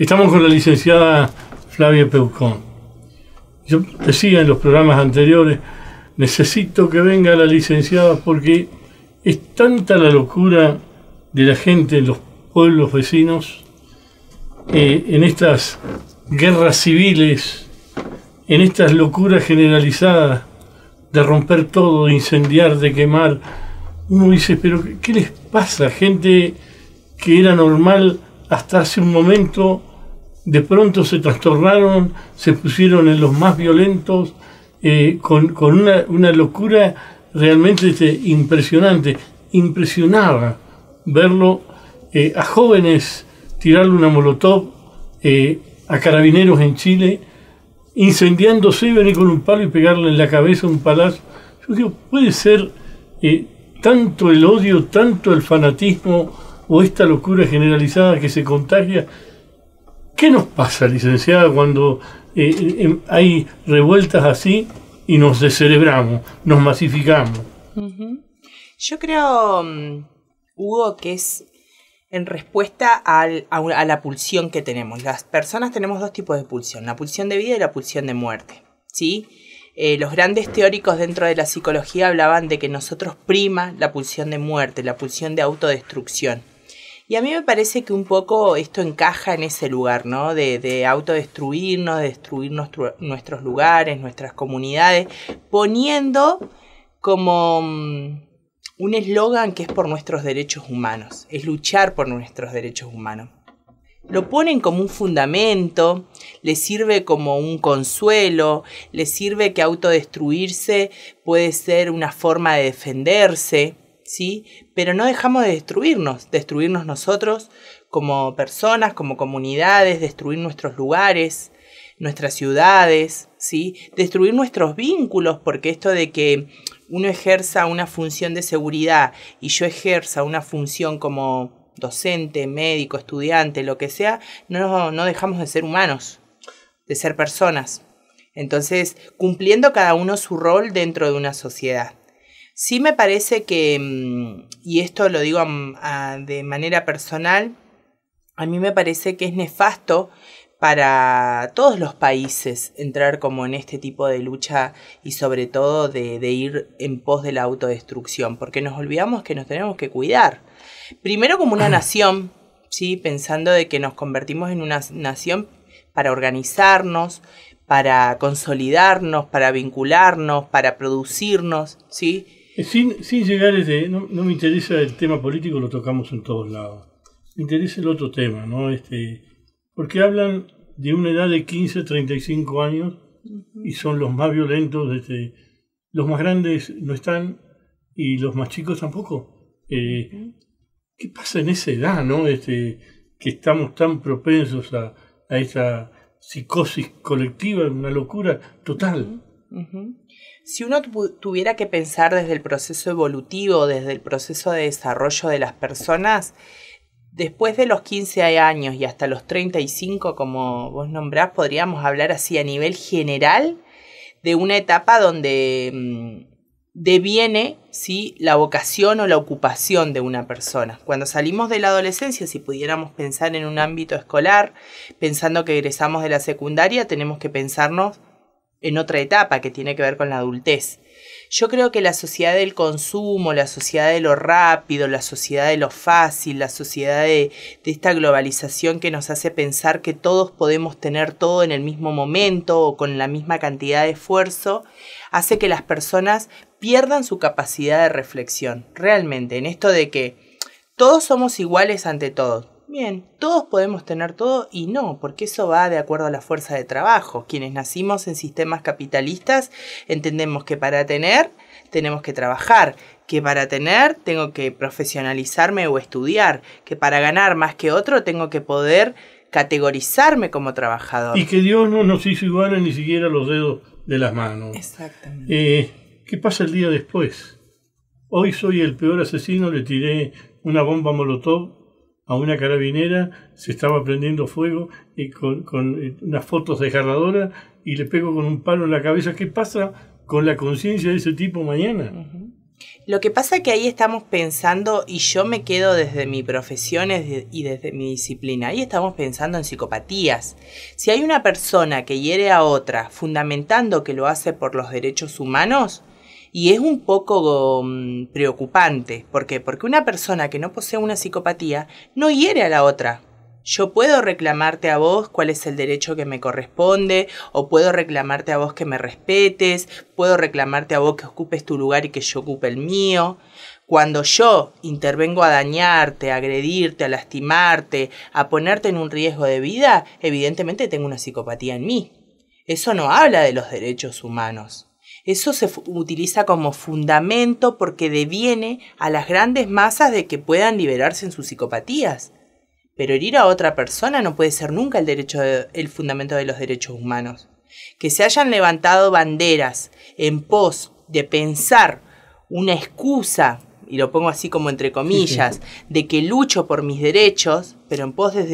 Estamos con la licenciada Flavia Peucón. Yo decía en los programas anteriores, necesito que venga la licenciada porque es tanta la locura de la gente en los pueblos vecinos, eh, en estas guerras civiles, en estas locuras generalizadas de romper todo, de incendiar, de quemar. Uno dice, pero ¿qué les pasa? a Gente que era normal hasta hace un momento de pronto se trastornaron, se pusieron en los más violentos, eh, con, una, locura realmente este, impresionante. Impresionaba verlo eh, a jóvenes tirarle una molotov eh, a carabineros en Chile, incendiándose, y venir con un palo y pegarle en la cabeza un palazo. Yo digo, puede ser tanto el odio, tanto el fanatismo o esta locura generalizada que se contagia ¿Qué nos pasa, licenciada, cuando eh, eh, em, hay revueltas así y nos deselebramos, nos masificamos? Yo creo, mm, Hugo, que es en respuesta a, la pulsión que tenemos. Las personas tenemos dos tipos de pulsión, la pulsión de vida y la pulsión de muerte. ¿sí? Eh, los grandes teóricos dentro de la psicología hablaban de que nosotros prima la pulsión de muerte, la pulsión de autodestrucción. Y a mí me parece que un poco esto encaja en ese lugar, ¿no? De, autodestruirnos, de destruir nuestros lugares, nuestras comunidades, poniendo como mm, un eslogan que es por nuestros derechos humanos, es luchar por nuestros derechos humanos. Lo ponen como un fundamento, le sirve como un consuelo, le sirve que autodestruirse puede ser una forma de defenderse. ¿sí? Pero no dejamos de destruirnos, destruirnos nosotros como personas, como comunidades, destruir nuestros lugares, nuestras ciudades, ¿sí? Destruir nuestros vínculos, porque esto de que uno ejerza una función de seguridad y yo ejerza una función como docente, médico, estudiante, lo que sea, no, no dejamos de ser humanos, de ser personas. Entonces, cumpliendo cada uno su rol dentro de una sociedad. Sí me parece que, mm, y esto lo digo mm, de manera personal, a mí me parece que es nefasto para todos los países entrar como en este tipo de lucha y sobre todo de, de, ir en pos de la autodestrucción, porque nos olvidamos que nos tenemos que cuidar. Primero como una nación, ¿sí? pensando de que nos convertimos en una nación para organizarnos, para consolidarnos, para vincularnos, para producirnos, ¿sí? Eh, sin, llegar, este, no, me interesa el tema político, lo tocamos en todos lados. Me interesa el otro tema, ¿no? Este, porque hablan de una edad de 15, 35 años y son los más violentos, este, los más grandes no están y los más chicos tampoco. Eh, ¿Qué pasa en esa edad, no? Este, que estamos tan propensos a, a esta psicosis colectiva, una locura total. Si uno tuviera que pensar desde el proceso evolutivo, desde el proceso de desarrollo de las personas, después de los 15 años y hasta los 35, como vos nombrás, podríamos hablar así a nivel general de una etapa donde mm, deviene ¿sí? la vocación o la ocupación de una persona. Cuando salimos de la adolescencia, si pudiéramos pensar en un ámbito escolar, pensando que egresamos de la secundaria, tenemos que pensarnos en otra etapa que tiene que ver con la adultez. Yo creo que la sociedad del consumo, la sociedad de lo rápido, la sociedad de lo fácil, la sociedad de, esta globalización que nos hace pensar que todos podemos tener todo en el mismo momento o con la misma cantidad de esfuerzo, hace que las personas pierdan su capacidad de reflexión, realmente, en esto de que todos somos iguales ante todos Bien, todos podemos tener todo y no, porque eso va de acuerdo a la fuerza de trabajo. Quienes nacimos en sistemas capitalistas entendemos que para tener tenemos que trabajar, que para tener tengo que profesionalizarme o estudiar, que para ganar más que otro tengo que poder categorizarme como trabajador. Y que Dios no nos hizo iguales ni siquiera los dedos de las manos. Exactamente. Eh, ¿Qué pasa el día después? Hoy soy el peor asesino, le tiré una bomba molotov a una carabinera, se estaba prendiendo fuego y con, eh, unas fotos jarradora y le pego con un palo en la cabeza. ¿Qué pasa con la conciencia de ese tipo mañana? Lo que pasa es que ahí estamos pensando, y yo me quedo desde mi profesión y desde mi disciplina, ahí estamos pensando en psicopatías. Si hay una persona que hiere a otra fundamentando que lo hace por los derechos humanos, y es un poco mm, preocupante. ¿Por qué? Porque una persona que no posee una psicopatía no hiere a la otra. Yo puedo reclamarte a vos cuál es el derecho que me corresponde, o puedo reclamarte a vos que me respetes, puedo reclamarte a vos que ocupes tu lugar y que yo ocupe el mío. Cuando yo intervengo a dañarte, a agredirte, a lastimarte, a ponerte en un riesgo de vida, evidentemente tengo una psicopatía en mí. Eso no habla de los derechos humanos. Eso se utiliza como fundamento porque deviene a las grandes masas de que puedan liberarse en sus psicopatías. Pero herir a otra persona no puede ser nunca el, derecho el fundamento de los derechos humanos. Que se hayan levantado banderas en pos de pensar una excusa, y lo pongo así como entre comillas, de que lucho por mis derechos, pero en pos de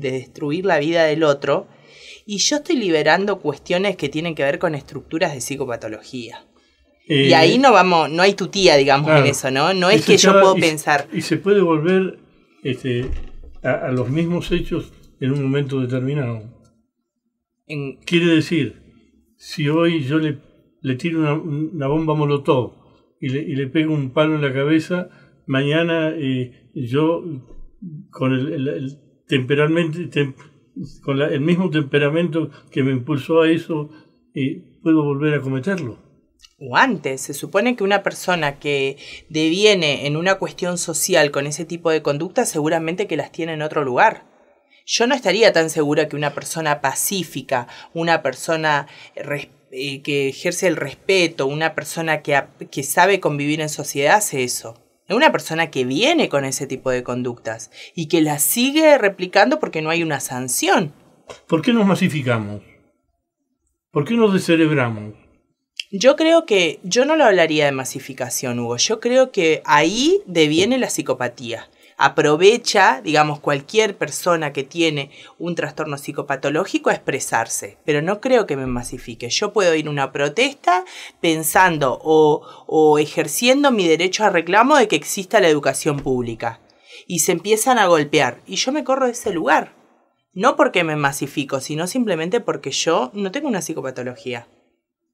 destruir la vida del otro, y yo estoy liberando cuestiones que tienen que ver con estructuras de psicopatología. y eh, ahí no vamos, no hay tutía, digamos, en eso, ¿no? No es que yo puedo pensar. Y se puede volver este, a, los mismos hechos en un momento determinado. Quiere decir, si hoy yo le, le tiro una, bomba molotov y le, pego un palo en la cabeza, mañana eh, yo con el, temporalmente con el mismo temperamento que me impulsó a eso, y puedo volver a cometerlo. O antes, se supone que una persona que deviene en una cuestión social con ese tipo de conducta, seguramente que las tiene en otro lugar. Yo no estaría tan segura que una persona pacífica, una persona eh, que ejerce el respeto, una persona que, que sabe convivir en sociedad hace eso. Es una persona que viene con ese tipo de conductas y que las sigue replicando porque no hay una sanción. ¿Por qué nos masificamos? ¿Por qué nos descerebramos? Yo creo que yo no lo hablaría de masificación, Hugo. Yo creo que ahí deviene la psicopatía aprovecha, digamos, cualquier persona que tiene un trastorno psicopatológico a expresarse, pero no creo que me masifique. Yo puedo ir a una protesta pensando o, ejerciendo mi derecho a reclamo de que exista la educación pública. Y se empiezan a golpear y yo me corro de ese lugar. No porque me masifico, sino simplemente porque yo no tengo una psicopatología.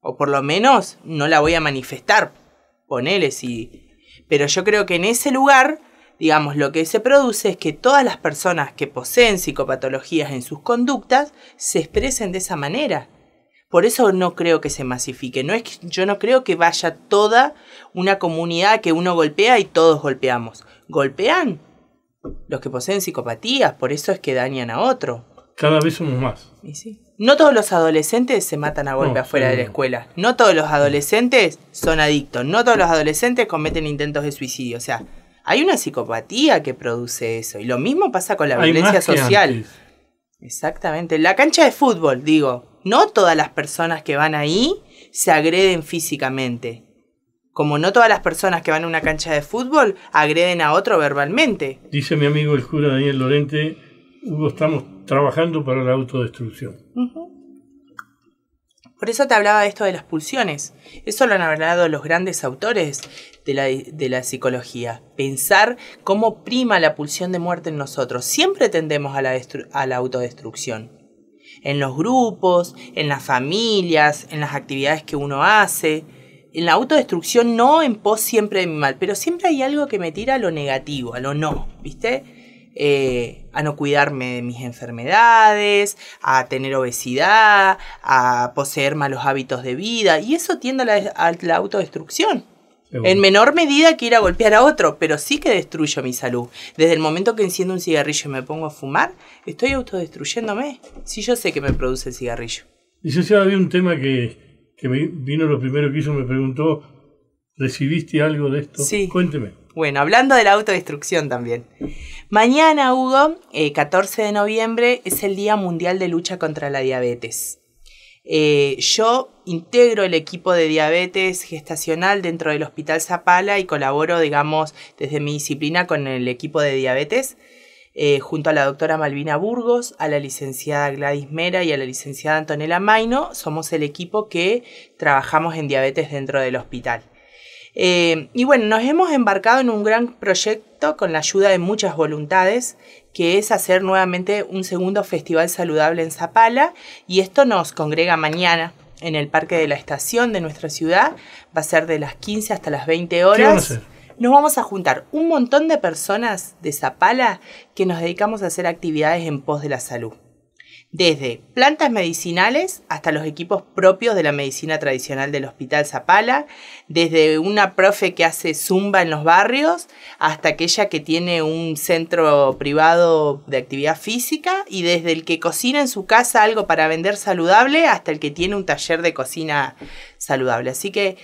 O por lo menos no la voy a manifestar. Ponele si... Pero yo creo que en ese lugar Digamos, lo que se produce es que todas las personas que poseen psicopatologías en sus conductas se expresen de esa manera. Por eso no creo que se masifique. No es yo no creo que vaya toda una comunidad que uno golpea y todos golpeamos. Golpean los que poseen psicopatías, por eso es que dañan a otro. Cada vez somos más. No todos los adolescentes se matan a golpe afuera de la eh. escuela. No todos los adolescentes son adictos. No todos los adolescentes cometen intentos de suicidio. O sea, hay una psicopatía que produce eso. Y lo mismo pasa con la violencia social. Exactamente. La cancha de fútbol, digo, no todas las personas que van ahí se agreden físicamente. Como no todas las personas que van a una cancha de fútbol agreden a otro verbalmente. Dice mi amigo el cura Daniel Lorente, Hugo, estamos trabajando para la autodestrucción. Por eso te hablaba de esto de las pulsiones. Eso lo han hablado los grandes autores de la, psicología. Pensar cómo prima la pulsión de muerte en nosotros. Siempre tendemos a la, autodestrucción. En los grupos, en las familias, en las actividades que uno hace. En la autodestrucción no en pos siempre de mi mal, pero siempre hay algo que me tira a lo negativo, a lo no, ¿viste? Eh, a no cuidarme de mis enfermedades, a tener obesidad, a poseer malos hábitos de vida, y eso tiende a la, autodestrucción. En menor medida que ir a golpear a otro, pero sí que destruyo mi salud. Desde el momento que enciendo un cigarrillo y me pongo a fumar, estoy autodestruyéndome. Sí, yo sé que me produce el cigarrillo. Licenciada, había un tema que, que me vino lo primero que hizo, me preguntó ¿Recibiste algo de esto? Sí. Cuénteme. Bueno, hablando de la autodestrucción también. Mañana, Hugo, 14 eh, de noviembre, es el Día Mundial de Lucha contra la Diabetes. Eh, yo integro el equipo de diabetes gestacional dentro del Hospital Zapala y colaboro, digamos, desde mi disciplina con el equipo de diabetes, eh, junto a la doctora Malvina Burgos, a la licenciada Gladys Mera y a la licenciada Antonella Maino. Somos el equipo que trabajamos en diabetes dentro del hospital. Eh, y bueno, nos hemos embarcado en un gran proyecto con la ayuda de muchas voluntades, que es hacer nuevamente un segundo festival saludable en Zapala, y esto nos congrega mañana en el Parque de la Estación de nuestra ciudad, va a ser de las 15 hasta las 20 horas. Nos vamos a juntar un montón de personas de Zapala que nos dedicamos a hacer actividades en pos de la salud desde plantas medicinales hasta los equipos propios de la medicina tradicional del Hospital Zapala, desde una profe que hace zumba en los barrios hasta aquella que tiene un centro privado de actividad física y desde el que cocina en su casa algo para vender saludable hasta el que tiene un taller de cocina saludable. Así que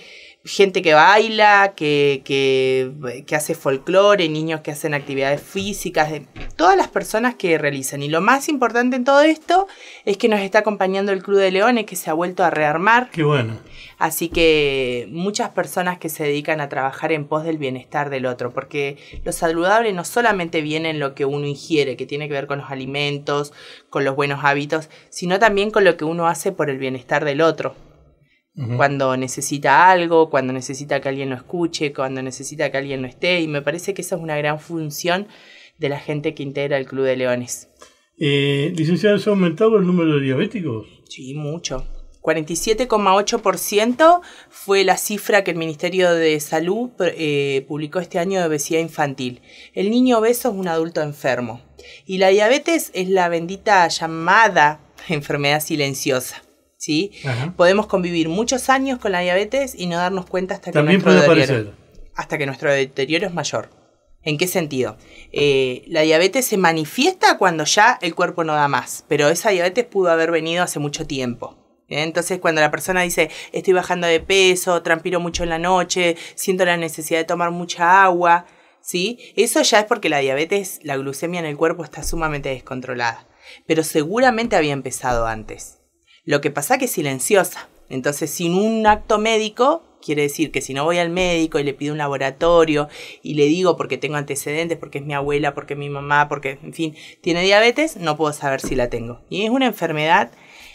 gente que baila, que, que, hace folclore, niños que hacen actividades físicas, todas las personas que realizan. Y lo más importante en todo esto es que nos está acompañando el Club de Leones, que se ha vuelto a rearmar. Qué bueno. Así que muchas personas que se dedican a trabajar en pos del bienestar del otro, porque lo saludable no solamente viene en lo que uno ingiere, que tiene que ver con los alimentos, con los buenos hábitos, sino también con lo que uno hace por el bienestar del otro. Cuando necesita algo, cuando necesita que alguien lo escuche, cuando necesita que alguien lo esté. Y me parece que esa es una gran función de la gente que integra el Club de Leones. Eh, ¿se ha aumentado el número de diabéticos? Sí, mucho. 47,8% fue la cifra que el Ministerio de Salud eh, publicó este año de obesidad infantil. El niño obeso es un adulto enfermo. Y la diabetes es la bendita llamada enfermedad silenciosa. Podemos convivir muchos años con la diabetes y no darnos cuenta hasta que, nuestro, deterioro, es mayor. ¿En qué sentido? Eh, la diabetes se manifiesta cuando ya el cuerpo no da más, pero esa diabetes pudo haber venido hace mucho tiempo. ¿eh? Entonces, cuando la persona dice, estoy bajando de peso, transpiro mucho en la noche, siento la necesidad de tomar mucha agua, ¿sí? Eso ya es porque la diabetes, la glucemia en el cuerpo está sumamente descontrolada, pero seguramente había empezado antes. Lo que pasa es que es silenciosa. Entonces, sin un acto médico, quiere decir que si no voy al médico y le pido un laboratorio y le digo porque tengo antecedentes, porque es mi abuela, porque es mi mamá, porque, en fin, tiene diabetes, no puedo saber si la tengo. Y es una enfermedad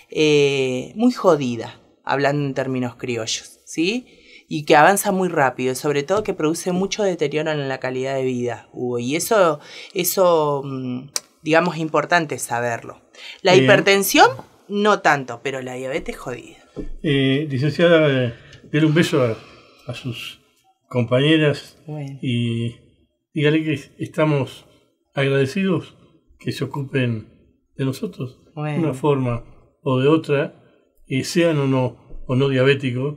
eh, muy jodida, hablando en términos criollos, ¿sí? y que avanza muy rápido, sobre todo que produce mucho deterioro en la calidad de vida, Y eso, eso mm, digamos, es importante saberlo. La hipertensión no tanto, pero la diabetes jodida. Eh, licenciada, déle un beso a, sus compañeras y dígale que estamos agradecidos que se ocupen de nosotros de una forma o de otra, y sean o no, o no diabéticos,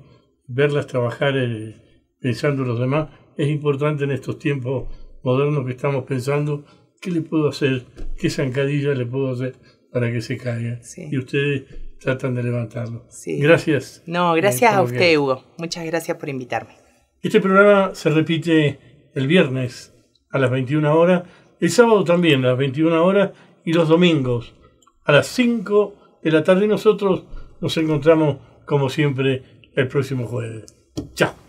verlas trabajar eh, pensando en los demás es importante en estos tiempos modernos que estamos pensando qué le puedo hacer, qué zancadilla le puedo hacer para que se caiga. Y ustedes tratan de levantarlo. Gracias. No, gracias eh, a usted, Hugo. Muchas gracias por invitarme. Este programa se repite el viernes a las 21 horas, el sábado también a las 21 horas y los domingos a las 5 de la tarde. Nosotros nos encontramos, como siempre, el próximo jueves. Chao.